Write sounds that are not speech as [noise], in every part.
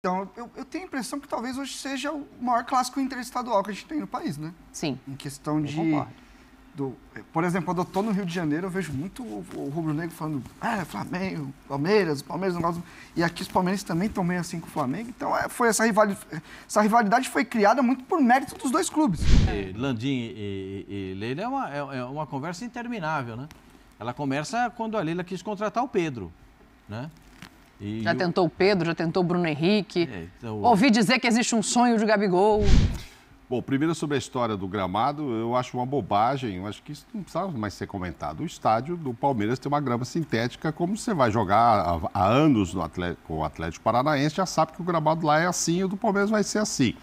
Então, eu, eu, tenho a impressão que talvez hoje seja o maior clássico interestadual que a gente tem no país, né? Sim. Em questão de. Do, por exemplo, quando eu estou no Rio de Janeiro, eu vejo muito o, o rubro-negro falando, ah, é Flamengo, Palmeiras, Palmeiras não gosta. E aqui os palmeirenses também estão meio assim com o Flamengo. Então, é, foi essa, rivalidade, essa rivalidade foi criada muito por mérito dos dois clubes. E, Landim e, e Leila é uma, é, é uma conversa interminável, né? Ela começa quando a Leila quis contratar o Pedro, né? E já eu... tentou o Pedro, já tentou o Bruno Henrique. É, então... Ouvi dizer que existe um sonho de Gabigol. Bom, primeiro sobre a história do gramado, eu acho uma bobagem, eu acho que isso não precisava mais ser comentado. O estádio do Palmeiras tem uma grama sintética, como você vai jogar há, anos no Atlético, o Atlético Paranaense, já sabe que o gramado lá é assim e o do Palmeiras vai ser assim.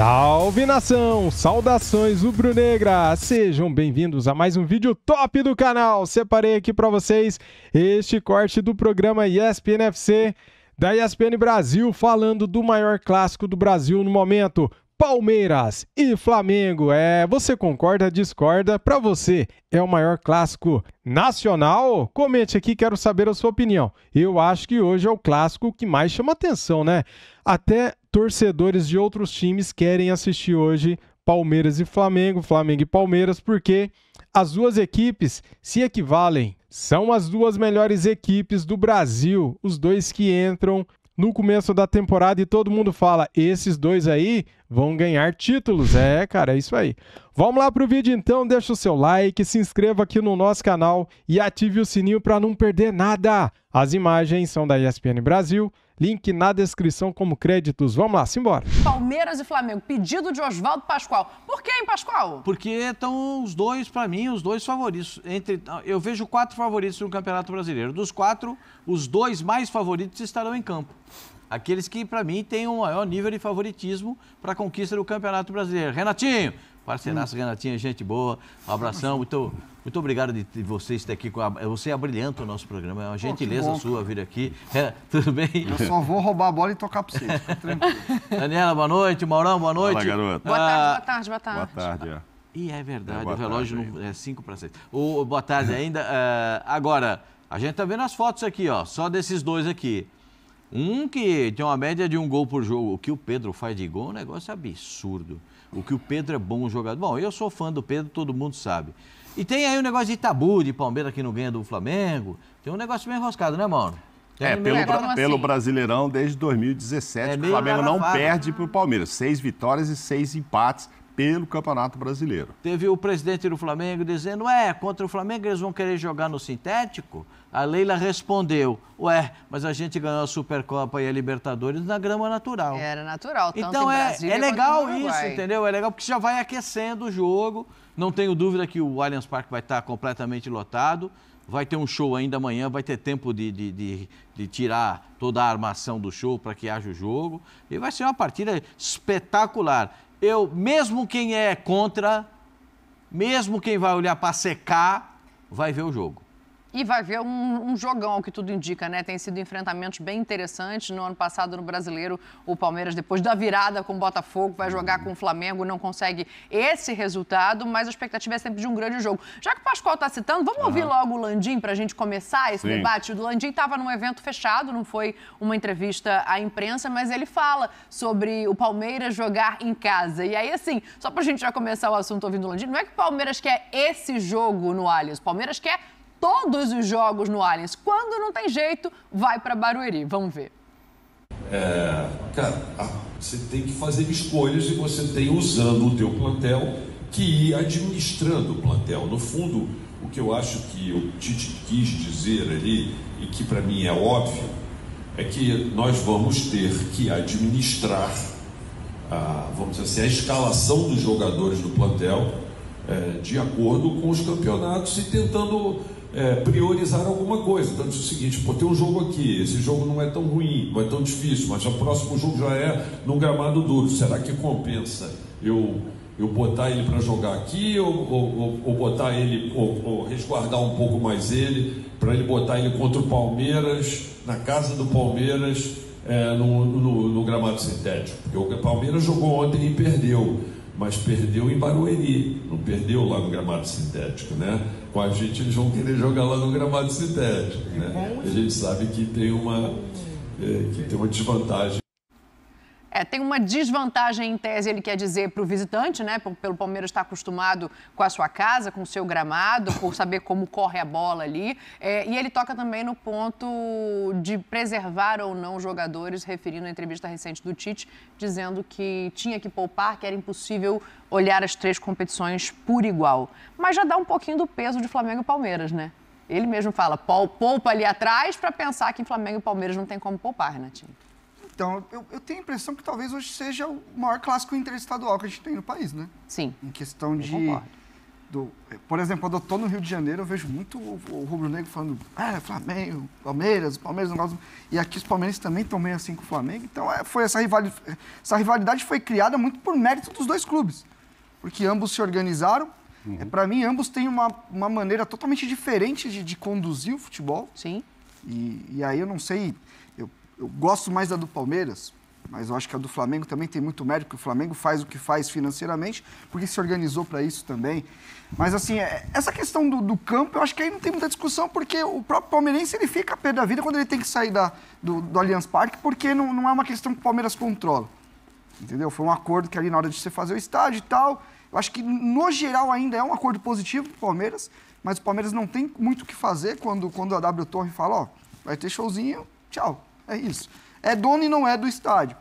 Salve nação! Saudações rubro-negra! Sejam bem-vindos a mais um vídeo top do canal. Separei aqui para vocês este corte do programa ESPN FC da ESPN Brasil falando do maior clássico do Brasil no momento, Palmeiras e Flamengo. É, você concorda, discorda? Para você é o maior clássico nacional? Comente aqui, quero saber a sua opinião. Eu acho que hoje é o clássico que mais chama atenção, né? Até torcedores de outros times querem assistir hoje Palmeiras e Flamengo, Flamengo e Palmeiras, porque as duas equipes se equivalem. São as duas melhores equipes do Brasil, os dois que entram no começo da temporada e todo mundo fala: esses dois aí vão ganhar títulos. É, cara, é isso aí. Vamos lá pro vídeo então, deixa o seu like, se inscreva aqui no nosso canal e ative o sininho para não perder nada. As imagens são da ESPN Brasil Link na descrição como créditos. Vamos lá, simbora. Palmeiras e Flamengo, pedido de Oswaldo Pascoal. Por que, hein, Pascoal? Porque estão os dois, para mim, os dois favoritos. Entre, eu vejo quatro favoritos no Campeonato Brasileiro. Dos quatro, os dois mais favoritos estarão em campo aqueles que, para mim, têm o um maior nível de favoritismo para a conquista do Campeonato Brasileiro. Renatinho, Parceiraço, hum. Renatinha, gente boa. Um abração. Muito, muito obrigado de, de você estar aqui. Com a, você abrilhanta é o nosso programa. É uma gentileza Pô, sua vir aqui. É, tudo bem? Eu só vou roubar a bola e tocar para você Tranquilo. Daniela, boa noite. Maurão, boa noite. Fala, garoto. Ah, boa tarde, boa tarde, boa tarde. Boa tarde, é. E é verdade, é, o relógio não, é 5 para 6. boa tarde ainda. Uh, agora, a gente está vendo as fotos aqui, ó. Só desses dois aqui. Um que tem uma média de um gol por jogo. O que o Pedro faz de gol é um negócio absurdo o que o Pedro é bom jogador. Bom, eu sou fã do Pedro, todo mundo sabe. E tem aí o um negócio de tabu, de Palmeiras que não ganha do Flamengo. Tem um negócio bem enroscado, né, Mauro? é, pelo, bra pelo assim. Brasileirão, desde 2017, é o Flamengo não perde para o Palmeiras. Seis vitórias e seis empates pelo Campeonato Brasileiro. Teve o presidente do Flamengo dizendo: é, contra o Flamengo eles vão querer jogar no sintético? A Leila respondeu: ué, mas a gente ganhou a Supercopa e a Libertadores na grama natural. Era natural, tanto Então é, é legal isso, entendeu? É legal porque já vai aquecendo o jogo. Não tenho dúvida que o Allianz Parque vai estar completamente lotado. Vai ter um show ainda amanhã, vai ter tempo de, de, de, de tirar toda a armação do show para que haja o jogo. E vai ser uma partida espetacular eu, mesmo quem é contra, mesmo quem vai olhar para secar, vai ver o jogo. E vai ver um, um, jogão, que tudo indica, né? Tem sido enfrentamentos bem interessantes. No ano passado, no Brasileiro, o Palmeiras, depois da virada com o Botafogo, vai jogar com o Flamengo, não consegue esse resultado, mas a expectativa é sempre de um grande jogo. Já que o Pascoal está citando, vamos uhum. ouvir logo o Landim para a gente começar esse Sim. debate. O Landim estava num evento fechado, não foi uma entrevista à imprensa, mas ele fala sobre o Palmeiras jogar em casa. E aí, assim, só para a gente já começar o assunto ouvindo o Landim, não é que o Palmeiras quer esse jogo no Allianz, o Palmeiras quer todos os jogos no Allianz. Quando não tem jeito, vai para Barueri. Vamos ver. É, cara, ah, você tem que fazer escolhas e você tem, usando o teu plantel, que ir administrando o plantel. No fundo, o que eu acho que o Tite quis dizer ali, e que para mim é óbvio, é que nós vamos ter que administrar, a, vamos dizer assim, a escalação dos jogadores do plantel é, de acordo com os campeonatos e tentando é, priorizar alguma coisa. Então disse o seguinte, pô, tem um jogo aqui, esse jogo não é tão ruim, não é tão difícil, mas o próximo jogo já é num gramado duro. Será que compensa eu, eu botar ele para jogar aqui ou, ou, ou botar ele, ou, ou, resguardar um pouco mais ele, para ele botar ele contra o Palmeiras, na casa do Palmeiras, é, no, no, no gramado sintético? Porque o Palmeiras jogou ontem e perdeu mas perdeu em Barueri, não perdeu lá no gramado sintético, né? Com a gente eles vão querer jogar lá no gramado sintético, né? É a gente sabe que tem uma é, que tem uma desvantagem é, tem uma desvantagem em tese, ele quer dizer, para o visitante, né? Pelo Palmeiras estar tá acostumado com a sua casa, com o seu gramado, por saber como corre a bola ali. É, e ele toca também no ponto de preservar ou não jogadores, referindo a entrevista recente do Tite, dizendo que tinha que poupar, que era impossível olhar as três competições por igual. Mas já dá um pouquinho do peso de Flamengo e Palmeiras, né? Ele mesmo fala, poupa ali atrás para pensar que em Flamengo e Palmeiras não tem como poupar, Renatinho. Né, então, eu, eu, tenho a impressão que talvez hoje seja o maior clássico interestadual que a gente tem no país, né? Sim. Em questão de. Do, eh, por exemplo, quando eu tô no Rio de Janeiro, eu vejo muito o, o rubro-negro falando, ah, Flamengo, Palmeiras, Palmeiras, não E aqui os palmeirenses também estão meio assim com o Flamengo. Então, é, foi essa, rivalidade, essa rivalidade foi criada muito por mérito dos dois clubes. Porque ambos se organizaram. Uhum. É, Para mim, ambos têm uma, uma maneira totalmente diferente de, de conduzir o futebol. Sim. E, e aí eu não sei eu gosto mais da do Palmeiras, mas eu acho que a do Flamengo também tem muito mérito, porque o Flamengo faz o que faz financeiramente, porque se organizou para isso também. Mas, assim, é, essa questão do, do, campo, eu acho que aí não tem muita discussão, porque o próprio palmeirense ele fica a pé da vida quando ele tem que sair da, do, do Allianz Parque, porque não, não é uma questão que o Palmeiras controla. Entendeu? Foi um acordo que ali na hora de você fazer o estádio e tal. Eu acho que, no geral, ainda é um acordo positivo para o Palmeiras, mas o Palmeiras não tem muito o que fazer quando, quando a W Torre fala: ó, vai ter showzinho, tchau é isso. É dono e não é do estádio.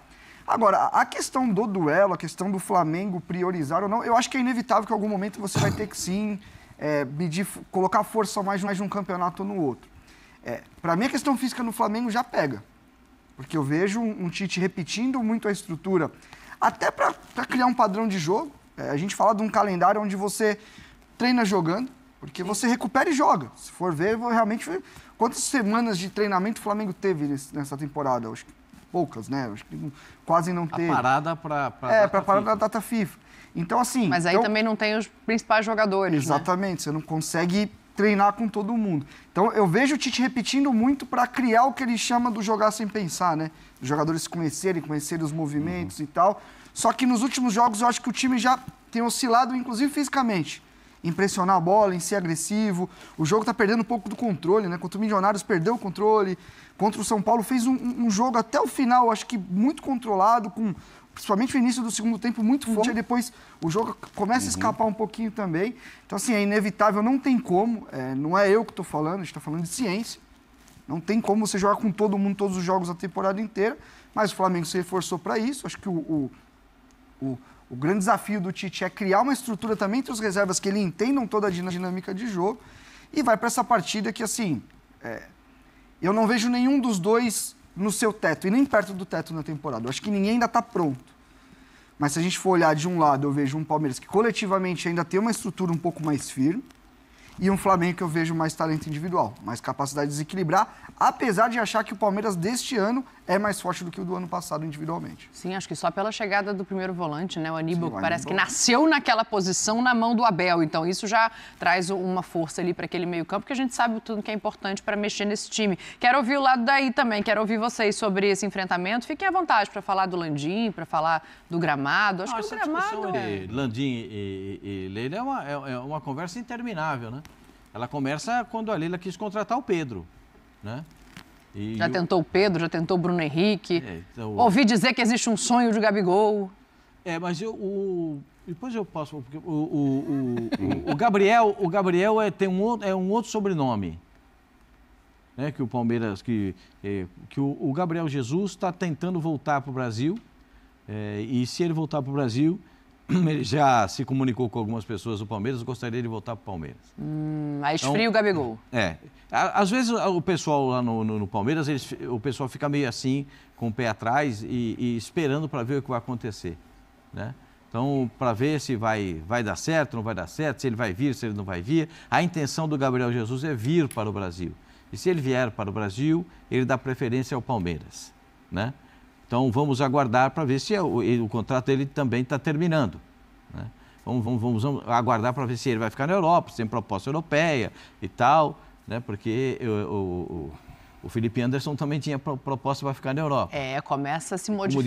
Agora, a questão do duelo, a questão do Flamengo priorizar ou não, eu acho que é inevitável que em algum momento você vai ter que sim é, medir, colocar força mais, mais num campeonato ou no outro. É, Para mim, a questão física no Flamengo já pega. Porque eu vejo um, um Tite repetindo muito a estrutura, até para criar um padrão de jogo. É, a gente fala de um calendário onde você treina jogando, porque você recupera e joga. Se for ver, realmente foi... Quantas semanas de treinamento o Flamengo teve nessa temporada? Acho que poucas, né? Acho que quase não teve. A parada para É, para a parada da data FIFA. Então, assim... Mas aí então... também não tem os principais jogadores, né? Exatamente. Né? Você não consegue treinar com todo mundo. Então, eu vejo o Tite repetindo muito para criar o que ele chama do jogar sem pensar, né? Os jogadores se conhecerem, conhecerem os movimentos uhum. e tal. Só que nos últimos jogos, eu acho que o time já tem oscilado, inclusive fisicamente impressionar a bola, em ser agressivo. O jogo está perdendo um pouco do controle, né? Contra o Milionários perdeu o controle. Contra o São Paulo fez um, um jogo até o final, acho que muito controlado, com principalmente o início do segundo tempo muito forte, e uhum. depois o jogo começa a uhum. escapar um pouquinho também. Então, assim, é inevitável, não tem como, é, não é eu que estou falando, a gente está falando de ciência. Não tem como você jogar com todo mundo todos os jogos a temporada inteira, mas o Flamengo se reforçou para isso. Acho que o, o, o o grande desafio do Tite é criar uma estrutura também entre os reservas que ele entendam toda a dinâmica de jogo e vai para essa partida que, assim, é, eu não vejo nenhum dos dois no seu teto e nem perto do teto na temporada. Eu acho que ninguém ainda está pronto. Mas se a gente for olhar de um lado, eu vejo um Palmeiras que coletivamente ainda tem uma estrutura um pouco mais firme, e um Flamengo que eu vejo mais talento individual, mais capacidade de desequilibrar, apesar de achar que o Palmeiras deste ano é mais forte do que o do ano passado individualmente. Sim, acho que só pela chegada do primeiro volante, né, o Aníbal, Sim, parece Aníbal. que nasceu naquela posição na mão do Abel, então isso já traz uma força ali para aquele meio-campo que a gente sabe tudo que é importante para mexer nesse time. Quero ouvir o lado daí também, quero ouvir vocês sobre esse enfrentamento. Fiquem à vontade para falar do Landim, para falar do gramado. Acho Não, que o gramado é... Landim e, e, e Leila é uma, é, é uma conversa interminável, né? Ela começa quando a Leila quis contratar o Pedro, né? E já eu... tentou o Pedro, já tentou o Bruno Henrique. É, então... Ouvi dizer que existe um sonho de Gabigol. É, mas eu, o... depois eu posso. Porque o, o, o, o Gabriel, o Gabriel é, tem um, é um outro sobrenome. Né, que o Palmeiras, que, é, que o, o Gabriel Jesus está tentando voltar para o Brasil. É, e se ele voltar para o Brasil, [clears throat] ele já se comunicou com algumas pessoas do Palmeiras, gostaria de voltar para o Palmeiras. Hum, aí esfria então, o Gabigol. É. Às vezes o pessoal lá no, no, no Palmeiras, eles, o pessoal fica meio assim, com o pé atrás e, e esperando para ver o que vai acontecer. Né? Então, para ver se vai, vai dar certo, não vai dar certo, se ele vai vir, se ele não vai vir. A intenção do Gabriel Jesus é vir para o Brasil. E se ele vier para o Brasil, ele dá preferência ao Palmeiras. Né? Então vamos aguardar para ver se é o, ele, o, contrato dele também está terminando. Né? Vamos, vamos, vamos, aguardar para ver se ele vai ficar na Europa, se tem proposta europeia e tal, né? porque o, o o Felipe Anderson também tinha proposta para ficar na Europa. É, começa a se modificar o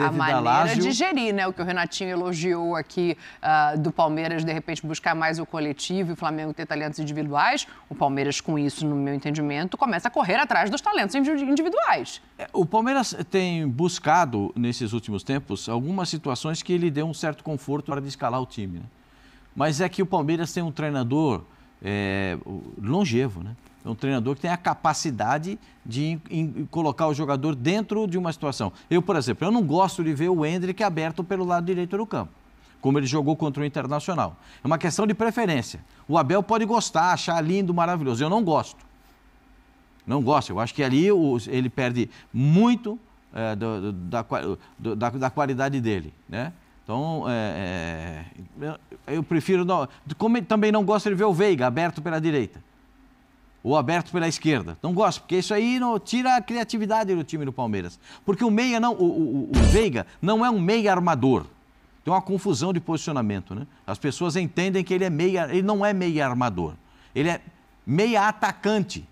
presidente a maneira Dalásio... de gerir, né? O que o Renatinho elogiou aqui uh, do Palmeiras, de repente, buscar mais o coletivo e o Flamengo ter talentos individuais. O Palmeiras, com isso, no meu entendimento, começa a correr atrás dos talentos individuais. É, o Palmeiras tem buscado, nesses últimos tempos, algumas situações que lhe deu um certo conforto para escalar o time. Né? Mas é que o Palmeiras tem um treinador é, longevo, né? É um treinador que tem a capacidade de colocar o jogador dentro de uma situação. Eu, por exemplo, eu não gosto de ver o Hendrick aberto pelo lado direito do campo, como ele jogou contra o Internacional. É uma questão de preferência. O Abel pode gostar, achar lindo, maravilhoso. Eu não gosto. Não gosto. Eu acho que ali ele perde muito é, do, da, do, da, da qualidade dele, né? Então, é, é, eu prefiro. Não, também não gosto de ver o Veiga aberto pela direita ou aberto pela esquerda. Não gosto, porque isso aí não, tira a criatividade do time do Palmeiras. Porque o meia não, o, o, o Veiga não é um meia armador. Tem uma confusão de posicionamento, né? As pessoas entendem que ele é meia, ele não é meia armador. Ele é meia atacante.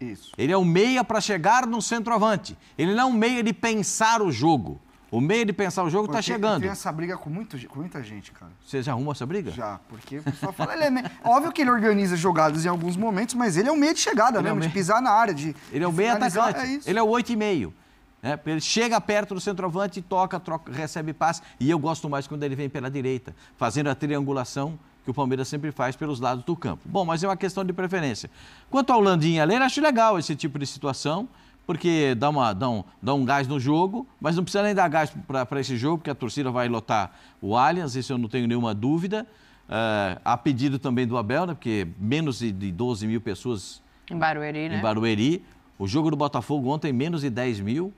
Isso. Ele é um meia para chegar no centroavante. Ele não é um meia de pensar o jogo. O meio de pensar o jogo está chegando. Eu tenho essa briga com, muito, com muita gente, cara. Você já arrumou essa briga? Já, porque o pessoal fala, ele é [laughs] Óbvio que ele organiza jogadas em alguns momentos, mas ele é o meio de chegada ele é mesmo, é meio... de pisar na área, de Ele é o meio atacante, é ele é o oito e meio. Né? Ele chega perto do centroavante, toca, troca, recebe passe. E eu gosto mais quando ele vem pela direita, fazendo a triangulação que o Palmeiras sempre faz pelos lados do campo. Bom, mas é uma questão de preferência. Quanto ao Landinha Leira, acho legal esse tipo de situação porque dá, uma, dá, um, dá um gás no jogo, mas não precisa nem dar gás para esse jogo, porque a torcida vai lotar o Allianz, isso eu não tenho nenhuma dúvida. Uh, eh, a pedido também do Abel, né, porque menos de 12 mil pessoas em Barueri, né? Em Barueri. O jogo do Botafogo ontem, menos de 10 mil.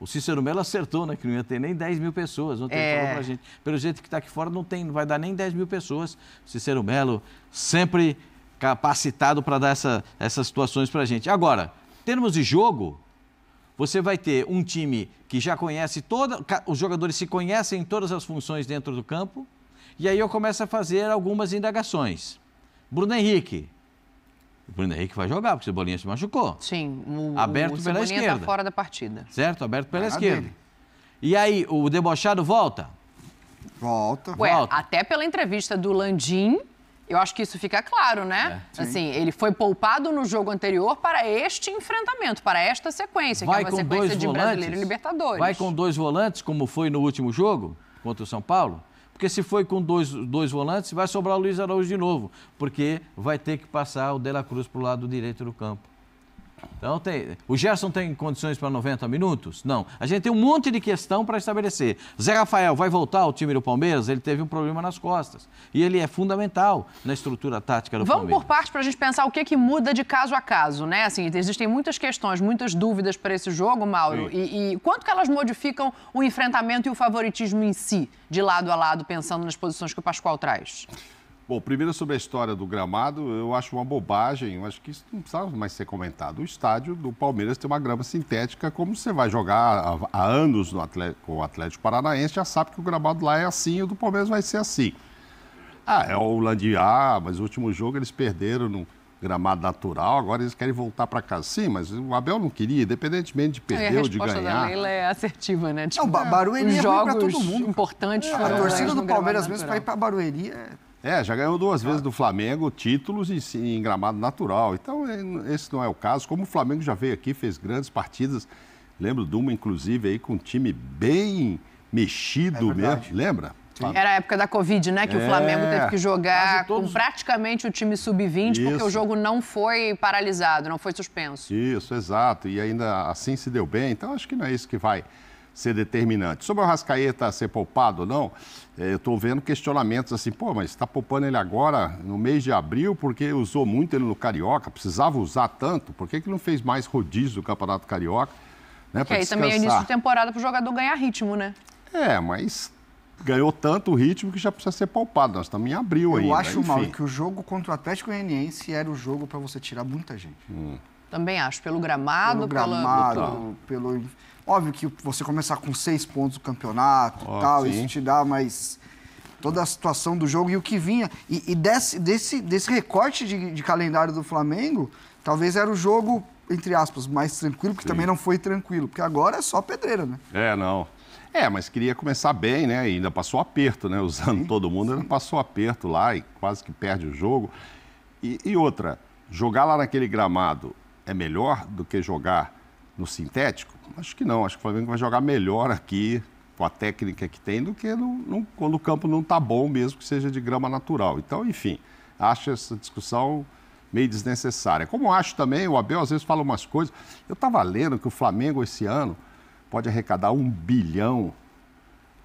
O Cícero Melo acertou, né? Que não ia ter nem 10 mil pessoas. Ontem é. ele falou pra gente. Pelo jeito que está aqui fora, não, tem, não vai dar nem 10 mil pessoas. O Cícero Melo sempre capacitado para dar essa, essas situações para a gente. Agora, em termos de jogo, você vai ter um time que já conhece toda, os jogadores se conhecem em todas as funções dentro do campo. E aí eu começo a fazer algumas indagações. Bruno Henrique. O Bruno Henrique vai jogar, porque o Cebolinha se machucou. Sim, o, aberto o pela Cebolinha tá esquerda. Tá fora da partida. Certo, aberto pela esquerda. E aí, o debochado volta? Volta. Ué, volta. até pela entrevista do Landim, eu acho que isso fica claro, né? É. Assim, ele foi poupado no jogo anterior para este enfrentamento, para esta sequência, Vai que é uma sequência de volantes, Brasileiro e Libertadores. Vai com dois volantes, como foi no último jogo contra o São Paulo? Porque se foi com dois, dois volantes, vai sobrar o Luiz Araújo de novo, porque vai ter que passar o De La Cruz para o lado direito do campo. Então, tem, o Gerson tem condições para 90 minutos? Não. A gente tem um monte de questão para estabelecer. Zé Rafael vai voltar ao time do Palmeiras? Ele teve um problema nas costas. E ele é fundamental na estrutura tática do Vamos Palmeiras. Vamos por parte para a gente pensar o que, que muda de caso a caso, né? Assim, existem muitas questões, muitas dúvidas para esse jogo, Mauro. E, e, quanto que elas modificam o enfrentamento e o favoritismo em si, de lado a lado, pensando nas posições que o Pascoal traz? Bom, primeiro sobre a história do gramado, eu acho uma bobagem, eu acho que isso não precisa mais ser comentado. O estádio do Palmeiras tem uma grama sintética, como você vai jogar há, anos no Atlético, com o Atlético Paranaense, já sabe que o gramado lá é assim e o do Palmeiras vai ser assim. Ah, é o Landiá, ah, mas o último jogo eles perderam no gramado natural, agora eles querem voltar para casa. Sim, mas o Abel não queria, independentemente de perder ou de ganhar. A resposta da Leila é assertiva, né? Tipo, não, Barueri é, é ruim para todo mundo. Importantes é. A torcida do Palmeiras mesmo para ir para Barueri é é, já ganhou duas vezes do Flamengo títulos em, em gramado natural. Então, é, esse não é o caso. Como o Flamengo já veio aqui, fez grandes partidas. Lembro de uma, inclusive, aí com um time bem mexido é mesmo. Lembra? Era a época da Covid, né? Que é, o Flamengo teve que jogar todos... com praticamente o time sub-20, porque o jogo não foi paralisado, não foi suspenso. Isso, exato. E ainda assim se deu bem. Então, acho que não é isso que vai ser determinante. Sobre o Rascaeta ser poupado ou não, é, eu estou vendo questionamentos assim, pô, mas está poupando ele agora no mês de abril porque usou muito ele no Carioca, precisava usar tanto, por que, que não fez mais rodízio do Campeonato Carioca? Né, que aí descansar. também é início de temporada para o jogador ganhar ritmo, né? É, mas ganhou tanto ritmo que já precisa ser poupado. Nós estamos em abril aí. Eu ainda, acho, enfim. mal que o jogo contra o Atlético Goianiense era o jogo para você tirar muita gente. Hum. Também acho, pelo gramado, pelo gramado, pela... pelo óbvio que você começar com seis pontos do campeonato, e tal, sim. isso te dá mais toda a situação do jogo e o que vinha e, e desse, desse desse recorte de, de, calendário do Flamengo, talvez era o jogo entre aspas mais tranquilo, porque sim. também não foi tranquilo, porque agora é só pedreira, né? É, não. É, mas queria começar bem, né? E ainda passou aperto, né? Usando sim, todo mundo, ainda passou aperto lá e quase que perde o jogo. e, e outra, jogar lá naquele gramado é melhor do que jogar no sintético? Acho que não. Acho que o Flamengo vai jogar melhor aqui, com a técnica que tem, do que no, no, quando o campo não está bom, mesmo que seja de grama natural. Então, enfim, acho essa discussão meio desnecessária. Como acho também, o Abel às vezes fala umas coisas. Eu estava lendo que o Flamengo esse ano pode arrecadar um bilhão.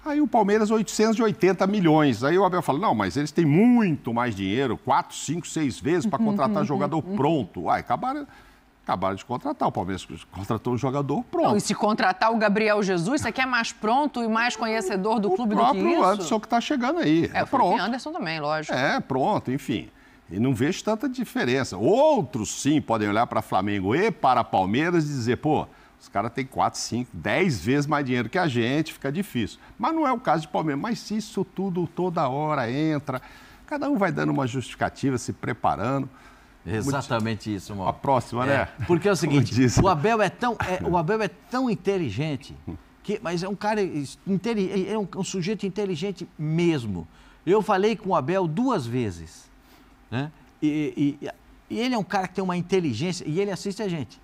Aí o Palmeiras, 880 milhões. Aí o Abel fala: não, mas eles têm muito mais dinheiro, quatro, cinco, seis vezes para contratar uhum, uhum, jogador uhum. pronto. Uai, acabaram Acabaram de contratar. O Palmeiras contratou um jogador pronto. Não, e se contratar o Gabriel Jesus, você quer é mais pronto e mais conhecedor do o clube do que isso? O próprio Anderson que está chegando aí. É, é pronto. Anderson também, lógico. É, pronto, enfim. E não vejo tanta diferença. Outros, sim, podem olhar para Flamengo e para Palmeiras e dizer, pô, os caras têm 4, 5, 10 vezes mais dinheiro que a gente, fica difícil. Mas não é o caso de Palmeiras. Mas se isso tudo toda hora entra, cada um vai dando uma justificativa, se preparando. Exatamente isso, Mauro. A próxima, né? é, né? Porque é o seguinte, o Abel é tão, é, o Abel é tão inteligente, que, mas é um cara, ele é um, um, sujeito inteligente mesmo. Eu falei com o Abel duas vezes, né? E, e, e ele é um cara que tem uma inteligência, e ele assiste a gente.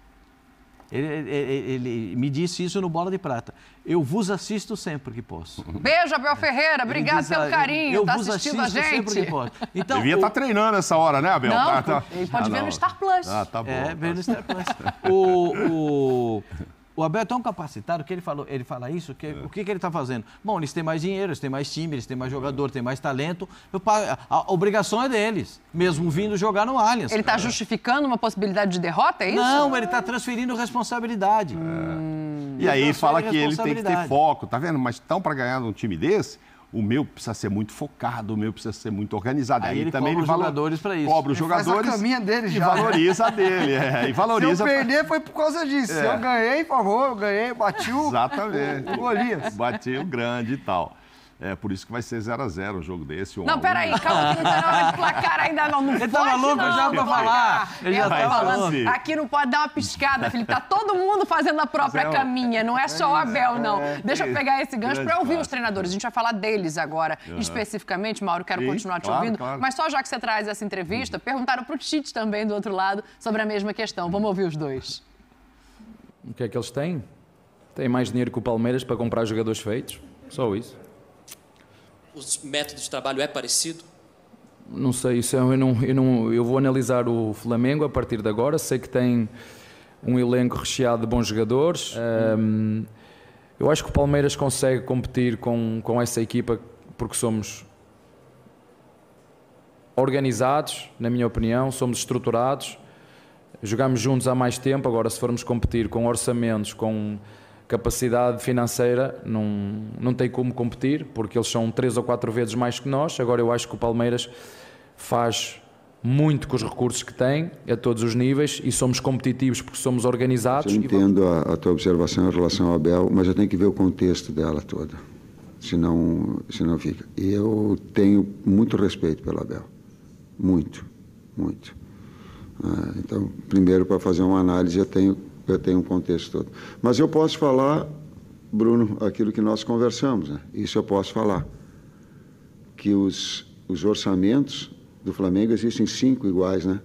Ele, ele, ele, me disse isso no Bola de Prata. Eu vos assisto sempre que posso. Beijo, Abel Ferreira. Obrigado pelo carinho. Eu tá vos assistindo a gente. sempre que posso. Então, Devia estar tá o... tá treinando essa hora, né, Abel? Não, tá, tá... Ele pode ah, ver não. no Star Plus. Ah, tá bom. É, ver no tá Star Plus. [laughs] o... o... O Abel é tão capacitado que ele, falou, ele fala isso, que é. o que, que ele está fazendo? Bom, eles têm mais dinheiro, eles têm mais time, eles têm mais jogador, é. têm mais talento. A, a, obrigação é deles, mesmo vindo jogar no Allianz. Ele está é. justificando uma possibilidade de derrota, é isso? Não, ele está transferindo responsabilidade. É. Hum. E aí fala que ele tem que ter foco, tá vendo? Mas tão para ganhar um time desse, o meu precisa ser muito focado, o meu precisa ser muito organizado. Aí, aí ele também cobra ele os jogadores para isso. Cobra os ele jogadores. Faz a caminha dele já. E valoriza dele. É, e valoriza. [laughs] Se eu perder foi por causa disso. É. Eu ganhei, por favor, eu ganhei, bati o. Exatamente. O Golias. Bati o grande e tal. É por isso que vai ser 0x0 o um jogo desse. Um não, peraí, calma que não tá na hora de placar ainda não. não Ele pode, tava louco não, já pra falar. Ele já tava falando. Assim. Aqui não pode dar uma piscada, Felipe. Tá todo mundo fazendo a própria caminha, não é só o é, Abel, não. É, Deixa eu é, pegar esse gancho para ouvir os treinadores. A gente vai falar deles agora, uhum. especificamente, Mauro, quero continuar te claro, ouvindo. Claro. Mas só já que você traz essa entrevista, uhum. perguntaram pro Tite também do outro lado sobre a mesma questão. Vamos ouvir os dois. O que é que eles têm? Têm mais dinheiro que o Palmeiras para comprar jogadores feitos. Só isso os métodos de trabalho é parecido? Não sei, isso é eu, não, eu, não, eu vou analisar o Flamengo a partir de agora. Sei que tem um elenco recheado de bons jogadores. Um, eu acho que o Palmeiras consegue competir com, com essa equipa porque somos organizados, na minha opinião, somos estruturados, jogamos juntos há mais tempo. Agora, se formos competir com orçamentos, com capacidade financeira não, não tem como competir, porque eles são três ou quatro vezes mais que nós. Agora eu acho que o Palmeiras faz muito com os recursos que tem, a todos os níveis, e somos competitivos porque somos organizados. Eu entendo vamos... a, a, tua observação em relação ao Abel, mas eu tenho que ver o contexto dela toda, senão, senão fica. E eu tenho muito respeito pelo Abel, muito, muito. Ah, então, primeiro, para fazer uma análise, eu tenho já tem um contexto todo. Mas eu posso falar, Bruno, aquilo que nós conversamos, né? isso eu posso falar, que os, os orçamentos do Flamengo existem cinco iguais, né?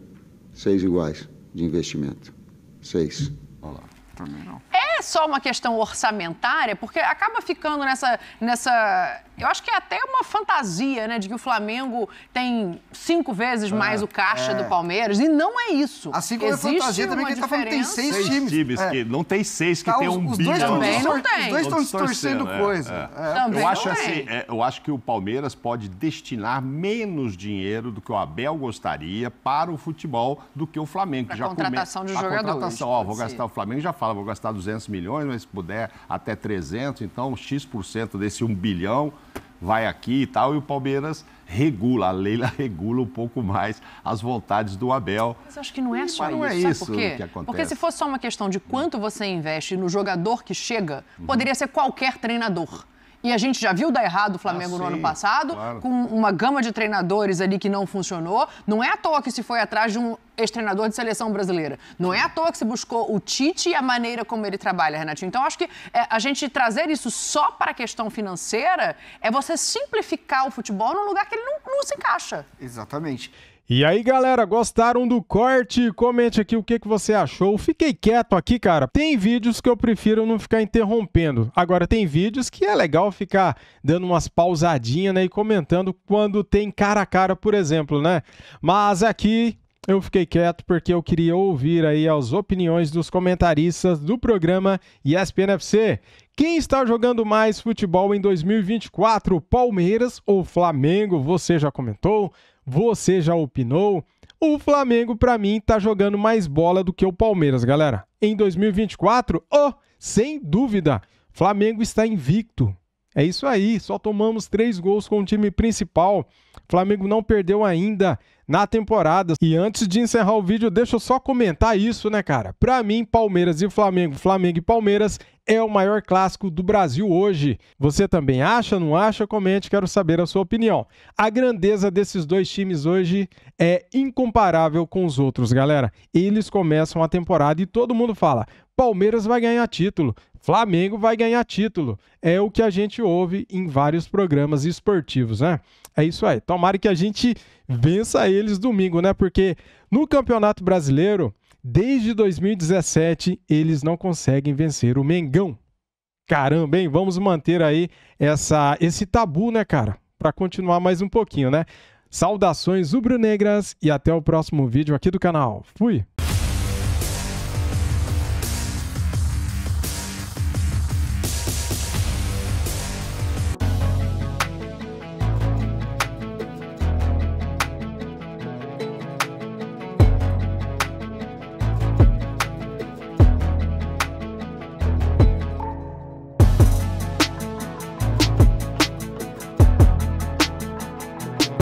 Seis iguais de investimento. Seis. Olha lá, também não é só uma questão orçamentária, porque acaba ficando nessa, nessa. Eu acho que é até uma fantasia, né? De que o Flamengo tem cinco vezes é, mais o caixa é. do Palmeiras. E não é isso. Assim como é Existe é fantasia também, que ele tá falando tem seis, seis times. times é. que não tem seis que tá, tem os, um os bilhão. Também não tem. Os dois estão distorcendo né? coisa. É. É, eu, acho assim, eu acho que o Palmeiras pode destinar menos dinheiro do que o Abel gostaria para o futebol do que o Flamengo. que já contratação come... de jogadores. Contratação, ó, vou gastar o Flamengo, já fala, vou gastar 200 200 milhões, mas se puder até 300, então X% desse 1 bilhão vai aqui e tal, e o Palmeiras regula, a Leila [laughs] regula um pouco mais as vontades do Abel. Mas eu acho que não é só não é isso, é isso por que acontece. Porque se fosse só uma questão de quanto você investe no jogador que chega, poderia ser qualquer treinador. E a gente já viu dar errado o Flamengo ah, no ano passado, claro. com uma gama de treinadores ali que não funcionou. Não é à toa que se foi atrás de um ex-treinador de seleção brasileira. Não é à toa que se buscou o Tite e a maneira como ele trabalha, Renatinho. Então, acho que é, a gente trazer isso só para a questão financeira é você simplificar o futebol num lugar que ele não, não se encaixa. Exatamente. E aí, galera, gostaram do corte? Comente aqui o que, que você achou. Fiquei quieto aqui, cara. Tem vídeos que eu prefiro não ficar interrompendo. Agora, tem vídeos que é legal ficar dando umas pausadinhas né, e comentando quando tem cara a cara, por exemplo, né? Mas aqui eu fiquei quieto porque eu queria ouvir aí as opiniões dos comentaristas do programa ESPN FC. Quem está jogando mais futebol em 2024, Palmeiras ou Flamengo? Você já comentou? Você já opinou? O Flamengo, para mim, tá jogando mais bola do que o Palmeiras, galera. Em 2024, oh, sem dúvida, Flamengo está invicto. É isso aí, só tomamos três gols com o time principal. Flamengo não perdeu ainda na temporada. E antes de encerrar o vídeo, deixa eu só comentar isso, né, cara? Pra mim, Palmeiras e Flamengo, Flamengo e Palmeiras é o maior clássico do Brasil hoje. Você também acha, não acha? Comente, quero saber a sua opinião. A grandeza desses dois times hoje é incomparável com os outros, galera. Eles começam a temporada e todo mundo fala: Palmeiras vai ganhar título, Flamengo vai ganhar título. É o que a gente ouve em vários programas esportivos, né? É isso aí. Tomara que a gente vença eles domingo, né? Porque no Campeonato Brasileiro, desde 2017, eles não conseguem vencer o Mengão. Caramba, hein? Vamos manter aí essa, esse tabu, né, cara? Para continuar mais um pouquinho, né? Saudações rubro-negras e até o próximo vídeo aqui do canal. Fui!